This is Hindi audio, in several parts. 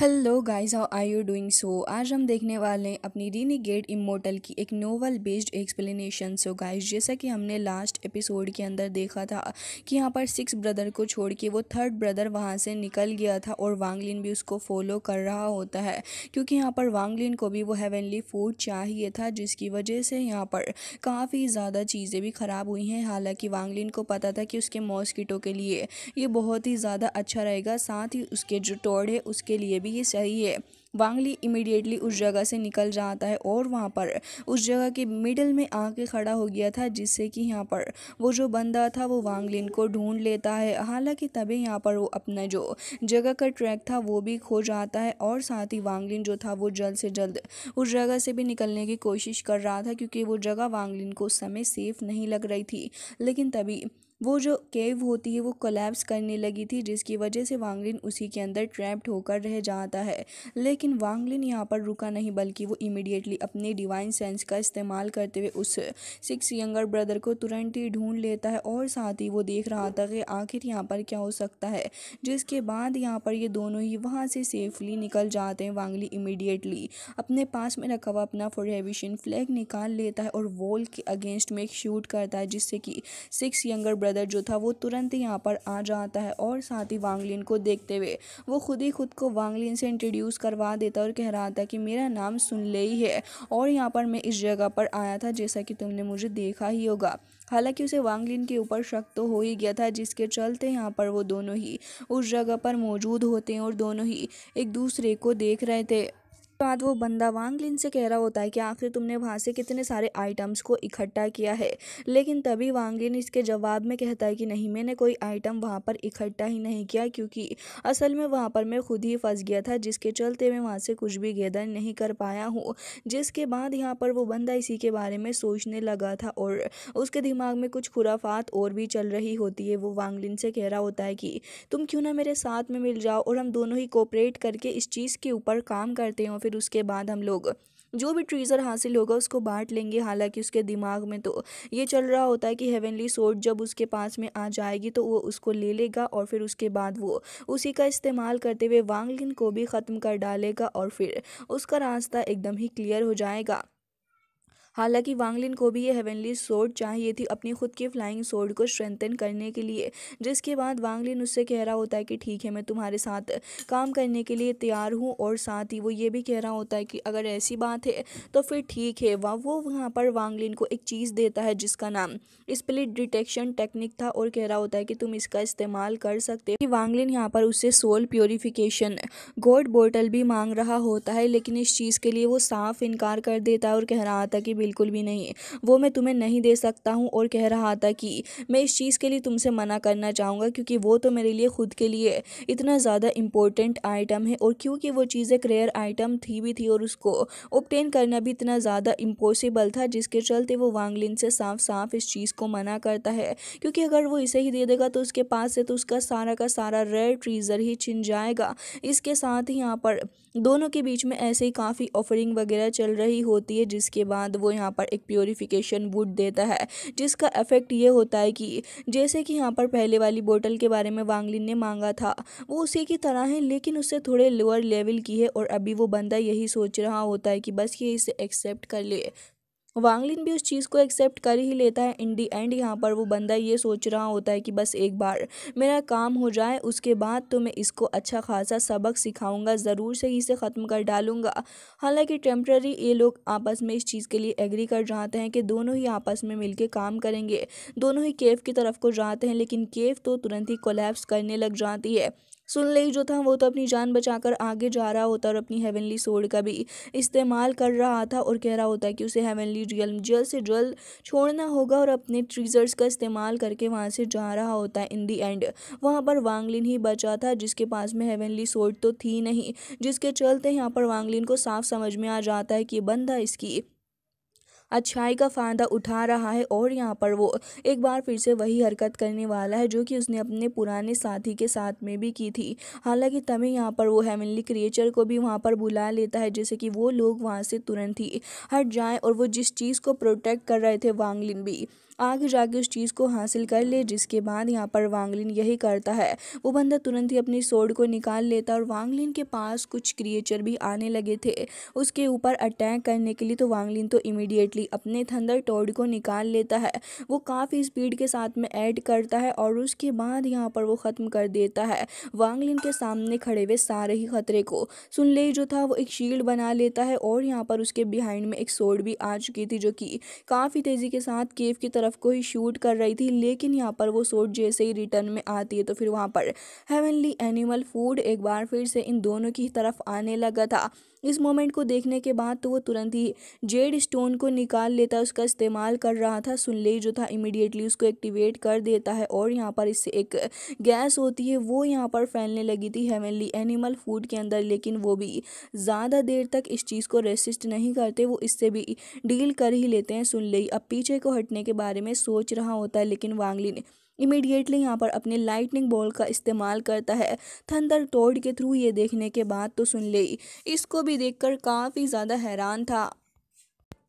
hello guys how are you doing so आज हम देखने वाले हैं अपनी रीनी गेट इमोटल की एक novel based explanation so guys जैसा कि हमने लास्ट एपिसोड के अंदर देखा था कि यहाँ पर सिक्स ब्रदर को छोड़ के वो थर्ड ब्रदर वहाँ से निकल गया था और वांगलिन भी उसको फॉलो कर रहा होता है क्योंकि यहाँ पर वांगलिन को भी वो हेवनली फूड चाहिए था जिसकी वजह से यहाँ पर काफ़ी ज़्यादा चीज़ें भी ख़राब हुई हैं हालाँकि वांगलिन को पता था कि उसके मॉस्किटो के लिए ये बहुत ही ज़्यादा अच्छा रहेगा साथ ही उसके जो टोड़ है उसके लिए भी भी ये सही है वांगली इमीडिएटली उस जगह से निकल जाता है और वहाँ पर उस जगह के मिडल में आके खड़ा हो गया था जिससे कि यहाँ पर वो जो बंदा था वो वांगलिन को ढूंढ लेता है हालांकि तभी यहाँ पर वो अपना जो जगह का ट्रैक था वो भी खो जाता है और साथ ही वांगलिन जो था वो जल्द से जल्द उस जगह से भी निकलने की कोशिश कर रहा था क्योंकि वो जगह वांगलिन को समय सेफ नहीं लग रही थी लेकिन तभी वो जो केव होती है वो कोलेप्स करने लगी थी जिसकी वजह से वांगलिन उसी के अंदर ट्रैप्ड होकर रह जाता है लेकिन वांगलिन यहाँ पर रुका नहीं बल्कि वो इमीडिएटली अपने डिवाइन सेंस का इस्तेमाल करते हुए उस सिक्स यंगर ब्रदर को तुरंत ही ढूंढ लेता है और साथ ही वो देख रहा था कि आखिर यहाँ पर क्या हो सकता है जिसके बाद यहाँ पर ये दोनों ही वहाँ से सेफली निकल जाते हैं वांगली इमीडिएटली अपने पास में रखा हुआ अपना फोरहेविशन फ्लैग निकाल लेता है और वॉल के अगेंस्ट में एक शूट करता है जिससे कि सिक्स यंगर ब्रदर जो था वो तुरंत ही यहाँ पर आ जाता है और साथ ही वांगलिन को देखते हुए वो खुद ही खुद को वांगलिन से इंट्रोड्यूस करवा देता और कह रहा था कि मेरा नाम सुन ले ही है और यहाँ पर मैं इस जगह पर आया था जैसा कि तुमने मुझे देखा ही होगा हालांकि उसे वांगलिन के ऊपर शक तो हो ही गया था जिसके चलते यहाँ पर वो दोनों ही उस जगह पर मौजूद होते हैं और दोनों ही एक दूसरे को देख रहे थे बाद वो बंदा वांगलिन से कह रहा होता है कि आखिर तुमने वहाँ से कितने सारे आइटम्स को इकट्ठा किया है लेकिन तभी वांग इसके जवाब में कहता है कि नहीं मैंने कोई आइटम वहाँ पर इकट्ठा ही नहीं किया क्योंकि असल में वहाँ पर मैं खुद ही फंस गया था जिसके चलते मैं वहाँ से कुछ भी गैदर नहीं कर पाया हूँ जिसके बाद यहाँ पर वो बंदा इसी के बारे में सोचने लगा था और उसके दिमाग में कुछ खुराफात और भी चल रही होती है वो वांगलिन से कह रहा होता है कि तुम क्यों ना मेरे साथ में मिल जाओ और हम दोनों ही कोऑपरेट करके इस चीज़ के ऊपर काम करते हैं और फिर फिर उसके बाद हम लोग जो भी ट्रीज़र हासिल होगा उसको बांट लेंगे हालांकि उसके दिमाग में तो ये चल रहा होता है कि हेवनली सोर्ट जब उसके पास में आ जाएगी तो वो उसको ले लेगा और फिर उसके बाद वो उसी का इस्तेमाल करते हुए वांगलिन को भी ख़त्म कर डालेगा और फिर उसका रास्ता एकदम ही क्लियर हो जाएगा हालांकि वांगलिन को भी ये हेवनली सोर्ड चाहिए थी अपनी खुद की फ्लाइंग सोर्ड को स्ट्रेंथन करने के लिए जिसके बाद वांगलिन उससे कह रहा होता है कि ठीक है मैं तुम्हारे साथ काम करने के लिए तैयार हूँ और साथ ही वो ये भी कह रहा होता है कि अगर ऐसी बात है तो फिर ठीक है वह वो वहाँ पर वांगलिन को एक चीज़ देता है जिसका नाम स्प्लिट डिटेक्शन टेक्निक था और कह रहा होता है कि तुम इसका इस्तेमाल कर सकते हो वांगलिन यहाँ पर उससे सोल प्योरीफिकेशन गोड बोटल भी मांग रहा होता है लेकिन इस चीज़ के लिए वो साफ इनकार कर देता है और कह रहा था कि बिल्कुल भी नहीं वो मैं तुम्हें नहीं दे सकता हूँ और कह रहा था कि मैं इस चीज़ के लिए तुमसे मना करना चाहूँगा क्योंकि वो तो मेरे लिए ख़ुद के लिए इतना ज़्यादा इम्पोर्टेंट आइटम है और क्योंकि वो चीज़ एक रेयर आइटम थी भी थी और उसको ऑप्टेन करना भी इतना ज़्यादा इम्पॉसिबल था जिसके चलते वो वांगलिन से साफ साफ इस चीज़ को मना करता है क्योंकि अगर वो इसे ही दे देगा तो उसके पास से तो उसका सारा का सारा रेयर ट्रीज़र ही छिन जाएगा इसके साथ ही यहाँ पर दोनों के बीच में ऐसे ही काफ़ी ऑफरिंग वगैरह चल रही होती है जिसके बाद वो यहाँ पर एक प्योरीफिकेशन वुड देता है जिसका इफेक्ट ये होता है कि जैसे कि यहाँ पर पहले वाली बोतल के बारे में वांगलिन ने मांगा था वो उसी की तरह है लेकिन उससे थोड़े लोअर लेवल की है और अभी वो बंदा यही सोच रहा होता है कि बस ये इसे एक्सेप्ट कर ले वांगलिन भी उस चीज़ को एक्सेप्ट कर ही लेता है इन दी एंड यहाँ पर वो बंदा ये सोच रहा होता है कि बस एक बार मेरा काम हो जाए उसके बाद तो मैं इसको अच्छा खासा सबक सिखाऊंगा ज़रूर से ही इसे ख़त्म कर डालूंगा हालांकि टेम्प्ररी ये लोग आपस में इस चीज़ के लिए एग्री कर जाते हैं कि दोनों ही आपस में मिल काम करेंगे दोनों ही केव की तरफ को जाते हैं लेकिन केव तो तुरंत ही कोलेप्स करने लग जाती है सुन ले जो था वो तो अपनी जान बचाकर आगे जा रहा होता और अपनी हेवनली सोड का भी इस्तेमाल कर रहा था और कह रहा होता कि उसे हेवनली रियल जल्द से जल्द छोड़ना होगा और अपने ट्रीजर्स का इस्तेमाल करके वहाँ से जा रहा होता है इन दी एंड वहाँ पर वांगलिन ही बचा था जिसके पास में हेवनली सोड तो थी नहीं जिसके चलते यहाँ पर वांगलिन को साफ समझ में आ जाता है कि बंदा इसकी अच्छाई का फ़ायदा उठा रहा है और यहाँ पर वो एक बार फिर से वही हरकत करने वाला है जो कि उसने अपने पुराने साथी के साथ में भी की थी हालांकि तभी यहाँ पर वो हेमनली क्रिएचर को भी वहाँ पर बुला लेता है जैसे कि वो लोग वहाँ से तुरंत ही हट जाएं और वो जिस चीज़ को प्रोटेक्ट कर रहे थे वांगलिन भी आगे जाके उस चीज़ को हासिल कर ले जिसके बाद यहाँ पर वांगलिन यही करता है वो बंदा तुरंत ही अपनी सोड को निकाल लेता और वांगलिन के पास कुछ क्रिएचर भी आने लगे थे उसके ऊपर अटैक करने के लिए तो वांगलिन तो इमिडिएटली अपने थंदर टोड को निकाल लेता है वो काफ़ी स्पीड के साथ में ऐड करता है और उसके बाद यहाँ पर वो ख़त्म कर देता है वांगलिन के सामने खड़े हुए सारे ही खतरे को सुन ले जो था वो एक शील्ड बना लेता है और यहाँ पर उसके बिहाइंड में एक सोड भी आ चुकी थी जो कि काफ़ी तेज़ी के साथ केव की तरफ तरफ को ही शूट कर रही थी लेकिन यहाँ पर वो सोट जैसे ही रिटर्न में आती है तो फिर वहाँ पर हेवनली एनिमल फूड एक बार फिर से इन दोनों की तरफ आने लगा था इस मोमेंट को देखने के बाद तो वो तुरंत ही जेड स्टोन को निकाल लेता उसका इस्तेमाल कर रहा था सुनले जो था इमिडिएटली उसको एक्टिवेट कर देता है और यहाँ पर इससे एक गैस होती है वो यहाँ पर फैलने लगी थी हेवनली एनिमल फूड के अंदर लेकिन वो भी ज़्यादा देर तक इस चीज़ को रेसिस्ट नहीं करते वो इससे भी डील कर ही लेते हैं सुनले अब पीछे को हटने के बारे बारे में सोच रहा होता है लेकिन वांगली ने इमीडिएटली यहाँ पर अपने लाइटनिंग बॉल का इस्तेमाल करता है थंडर टोड के थ्रू ये देखने के बाद तो सुन ले इसको भी देखकर काफ़ी ज़्यादा हैरान था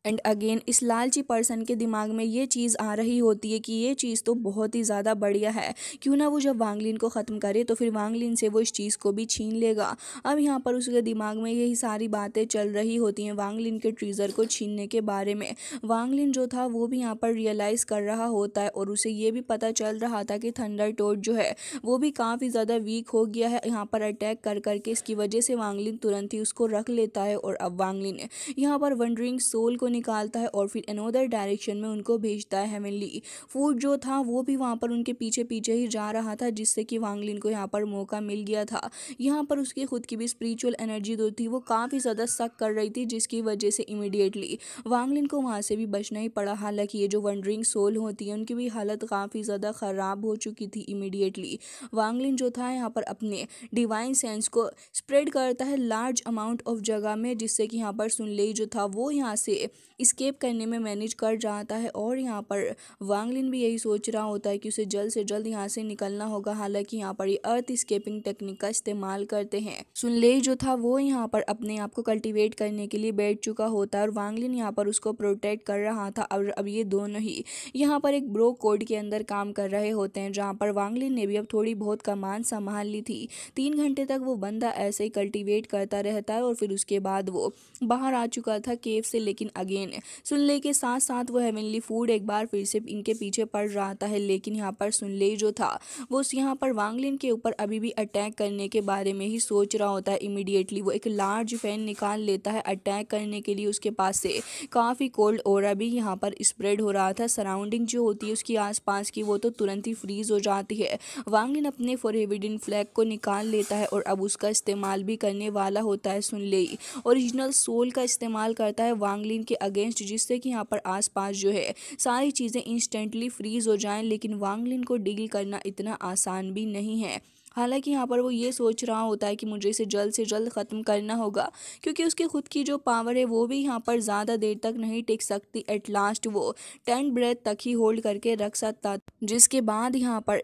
एंड अगेन इस लालची पर्सन के दिमाग में ये चीज़ आ रही होती है कि ये चीज़ तो बहुत ही ज़्यादा बढ़िया है क्यों ना वो जब वांगलिन को ख़त्म करे तो फिर वांगलिन से वो इस चीज़ को भी छीन लेगा अब यहाँ पर उसके दिमाग में यही सारी बातें चल रही होती हैं वांगलिन के ट्रीज़र को छीनने के बारे में वांगलिन जो था वो भी यहाँ पर रियलाइज़ कर रहा होता है और उसे ये भी पता चल रहा था कि थंडर टोट जो है वो भी काफ़ी ज़्यादा वीक हो गया है यहाँ पर अटैक कर करके इसकी वजह से वांगलिन तुरंत ही उसको रख लेता है और अब वांगलिन यहाँ पर वनड्रिंग सोल को निकालता है और फिर अनोदर डायरेक्शन में उनको भेजता है हेवनली फूड जो था वो भी वहाँ पर उनके पीछे पीछे ही जा रहा था जिससे कि वांगलिन को यहाँ पर मौका मिल गया था यहाँ पर उसकी खुद की भी स्पिरिचुअल एनर्जी जो थी वो काफ़ी ज़्यादा सक कर रही थी जिसकी वजह से इमिडिएटली वांगलिन को वहाँ से भी बचना ही पड़ा हालांकि ये जो वंडरिंग सोल होती है उनकी भी हालत काफ़ी ज़्यादा ख़राब हो चुकी थी इमिडिएटली वांगलिन जो था यहाँ पर अपने डिवाइन सेंस को स्प्रेड करता है लार्ज अमाउंट ऑफ जगह में जिससे कि यहाँ पर सुनले जो था वो यहाँ से इस्केप करने में मैनेज कर जाता है और यहाँ पर वांगलिन भी यही सोच रहा होता है कि उसे जल्द से जल्द यहाँ से निकलना होगा हालांकि यहाँ पर ये अर्थ स्केपिंग टेक्निक का इस्तेमाल करते हैं सुनले जो था वो यहाँ पर अपने आप को कल्टिवेट करने के लिए बैठ चुका होता है और वांगलिन यहाँ पर उसको प्रोटेक्ट कर रहा था और अब ये दोनों ही यहाँ पर एक ब्रो कोड के अंदर काम कर रहे होते हैं जहाँ पर वांगलिन ने भी अब थोड़ी बहुत कमान संभाल ली थी तीन घंटे तक वो बंदा ऐसे ही कल्टिवेट करता रहता है और फिर उसके बाद वो बाहर आ चुका था केव से लेकिन अगेन सुनले के साथ साथ वो हेवनली फूड एक बार फिर से इनके पीछे पड़ रहा था लेकिन यहाँ पर सुनले जो था वो यहाँ पर वांगलिन के ऊपर अभी भी अटैक करने के बारे में ही सोच रहा होता है इमिडिएटली वो एक लार्ज फैन निकाल लेता है अटैक करने के लिए उसके पास से काफ़ी कोल्ड और भी यहाँ पर स्प्रेड हो रहा था सराउंडिंग जो होती है उसकी आस की वो तो तुरंत ही फ्रीज हो जाती है वांगलिन अपने फॉर फोरहेविडन फ्लैग को निकाल लेता है और अब उसका इस्तेमाल भी करने वाला होता है सुनले ओरिजिनल सोल का इस्तेमाल करता है वांगलिन के अगेंस्ट जिससे कि यहाँ पर आसपास जो है सारी चीज़ें इंस्टेंटली फ्रीज़ हो जाएं लेकिन वांगलिन को डील करना इतना आसान भी नहीं है हालांकि यहाँ पर वो ये सोच रहा होता है कि मुझे इसे जल्द से जल्द ख़त्म करना होगा क्योंकि उसकी खुद की जो पावर है वो भी यहाँ पर ज़्यादा देर तक नहीं टिक सकती एट लास्ट वो टेन ब्रेथ तक ही होल्ड करके रख सकता जिसके बाद यहाँ पर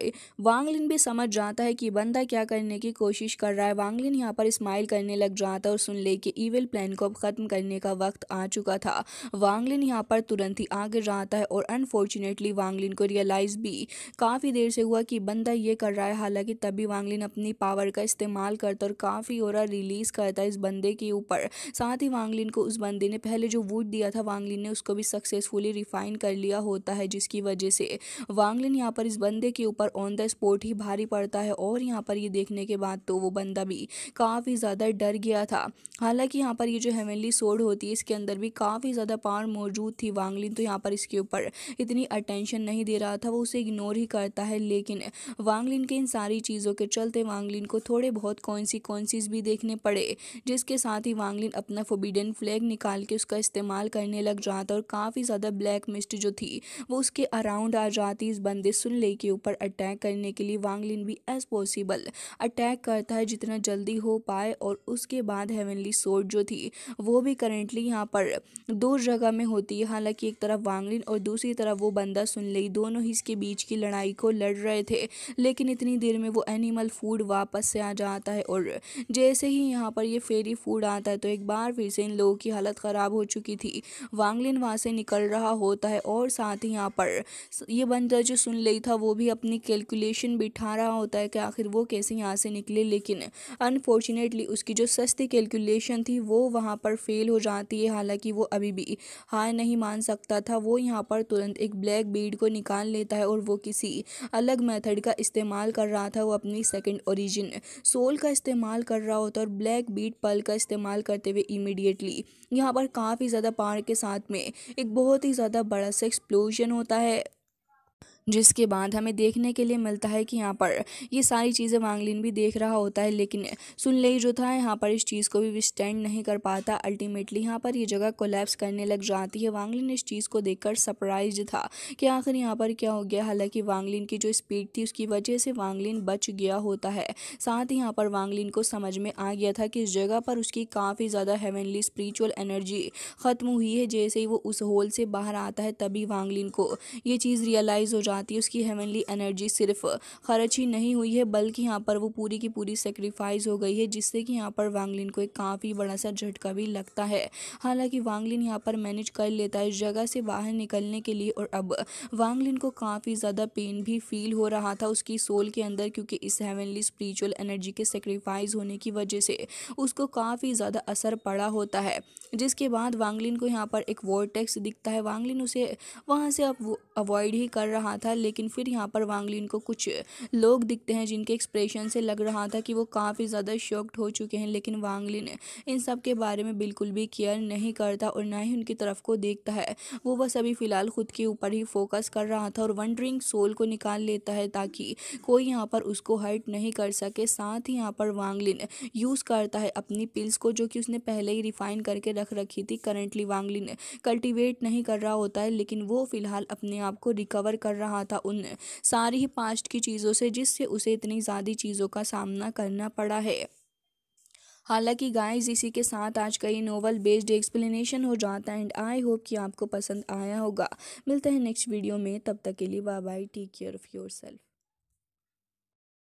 वांगलिन भी समझ जाता है कि बंदा क्या करने की कोशिश कर रहा है वांगलिन यहाँ पर स्माइल करने लग जाता है और सुन ले कि ईविल प्लान को अब ख़त्म करने का वक्त आ चुका था वांगलिन यहाँ पर तुरंत ही आगे जाता है और अनफॉर्चुनेटली वांगलिन को रियलाइज़ भी काफ़ी देर से हुआ कि बंदा ये कर रहा है हालाँकि तभी वांगलिन अपनी पावर का इस्तेमाल करता और काफ़ी और रिलीज़ करता है इस बंदे के ऊपर साथ ही वांगलिन को उस बंदे ने पहले जो वुड दिया था वांगलिन ने उसको भी सक्सेसफुली रिफाइन कर लिया होता है जिसकी वजह से वांगलिन यहाँ पर इस बंदे के ऊपर ऑन द स्पॉट ही भारी पड़ता है और यहाँ पर ये देखने के बाद तो वो बंदा भी काफ़ी ज़्यादा डर गया था हालांकि यहाँ पर ये जो हेवनली सोड होती है इसके अंदर भी काफ़ी ज़्यादा पावर मौजूद थी वांगलिन तो यहाँ पर इसके ऊपर इतनी अटेंशन नहीं दे रहा था वो उसे इग्नोर ही करता है लेकिन वांगलिन के इन सारी चीज़ों के जिसके चलते वांगलिन को थोड़े बहुत कॉन्सिक्वेंसेस भी देखने पड़े जिसके साथ ही वांगलिन अपना फोबिडन फ्लैग निकाल के उसका इस्तेमाल करने लग जाता और काफ़ी ज़्यादा ब्लैक मिस्ट जो थी वो उसके अराउंड आ जाती इस बंदे सुनले के ऊपर अटैक करने के लिए वांगलिन भी एज पॉसिबल अटैक करता है जितना जल्दी हो पाए और उसके बाद हेवनली सोर्ड जो थी वो भी करेंटली यहाँ पर दो जगह में होती है हालांकि एक तरफ वांगलिन और दूसरी तरफ वो बंदा सुन ले दोनों ही इसके बीच की लड़ाई को लड़ रहे थे लेकिन इतनी देर में वो एनिमल एनिमल फूड वापस से आ जाता है और जैसे ही यहाँ पर ये फेरी फूड आता है तो एक बार फिर से इन लोगों की हालत ख़राब हो चुकी थी वांगलिन वहाँ से निकल रहा होता है और साथ ही यहाँ पर ये बंदर जो सुन ली था वो भी अपनी कैलकुलेशन बिठा रहा होता है कि आखिर वो कैसे यहाँ से निकले लेकिन अनफॉर्चुनेटली उसकी जो सस्ती कैलकुलेशन थी वो वहाँ पर फेल हो जाती है हालांकि वो अभी भी हार नहीं मान सकता था वो यहाँ पर तुरंत एक ब्लैक बीड को निकाल लेता है और वो किसी अलग मेथड का इस्तेमाल कर रहा था वो अपनी सेकेंड ओरिजिन सोल का इस्तेमाल कर रहा होता है और ब्लैक बीट पल का इस्तेमाल करते हुए इमिडिएटली यहाँ पर काफ़ी ज़्यादा पार के साथ में एक बहुत ही ज़्यादा बड़ा सा एक्सप्लोजन होता है जिसके बाद हमें देखने के लिए मिलता है कि यहाँ पर ये सारी चीज़ें वांगलिन भी देख रहा होता है लेकिन सुन ले जो था यहाँ पर इस चीज़ को भी विस्टैंड नहीं कर पाता अल्टीमेटली यहाँ पर ये जगह कोलेप्स करने लग जाती है वांगलिन इस चीज़ को देख सरप्राइज था कि आखिर यहाँ पर क्या हो गया हालांकि वांगलिन की जो स्पीड थी उसकी वजह से वांगलिन बच गया होता है साथ ही यहाँ पर वांगलिन को समझ में आ गया था कि इस जगह पर उसकी काफ़ी ज़्यादा हेवनली स्परिचुअल एनर्जी ख़त्म हुई है जैसे ही वो उस होल से बाहर आता है तभी वांगलिन को ये चीज़ रियलाइज़ हो जाती आती है उसकी हेवनली एनर्जी सिर्फ खर्च ही नहीं हुई है बल्कि यहाँ पर वो पूरी की पूरी सेक्रीफाइस हो गई है जिससे कि यहाँ पर वांगलिन को एक काफ़ी बड़ा सा झटका भी लगता है हालांकि वांगलिन यहाँ पर मैनेज कर लेता है जगह से बाहर निकलने के लिए और अब वांगलिन को काफ़ी ज़्यादा पेन भी फील हो रहा था उसकी सोल के अंदर क्योंकि इस हेवनली स्पिरिचुअल एनर्जी के सेक्रीफाइस होने की वजह से उसको काफ़ी ज़्यादा असर पड़ा होता है जिसके बाद वांगलिन को यहाँ पर एक वॉरटेक्स दिखता है वांगलिन उसे वहाँ से अब अवॉइड ही कर रहा था था लेकिन फिर यहाँ पर वांगलिन को कुछ लोग दिखते हैं जिनके एक्सप्रेशन से लग रहा था कि वो काफ़ी ज़्यादा शॉक्ड हो चुके हैं लेकिन वांगलिन इन सब के बारे में बिल्कुल भी केयर नहीं करता और ना ही उनकी तरफ को देखता है वो बस अभी फ़िलहाल खुद के ऊपर ही फोकस कर रहा था और वंडरिंग सोल को निकाल लेता है ताकि कोई यहाँ पर उसको हर्ट नहीं कर सके साथ ही यहाँ पर वांगलिन यूज़ करता है अपनी पिल्स को जो कि उसने पहले ही रिफाइन करके रख रखी थी करंटली वांगलिन कल्टिवेट नहीं कर रहा होता है लेकिन वो फ़िलहाल अपने आप को रिकवर कर रहा रहा था उन सारी ही पास्ट की चीज़ों से जिससे उसे इतनी ज़्यादा चीज़ों का सामना करना पड़ा है हालांकि गाइस इसी के साथ आज का ये नोवल बेस्ड एक्सप्लेनेशन हो जाता है एंड आई होप कि आपको पसंद आया होगा मिलते हैं नेक्स्ट वीडियो में तब तक के लिए bye bye take care of your self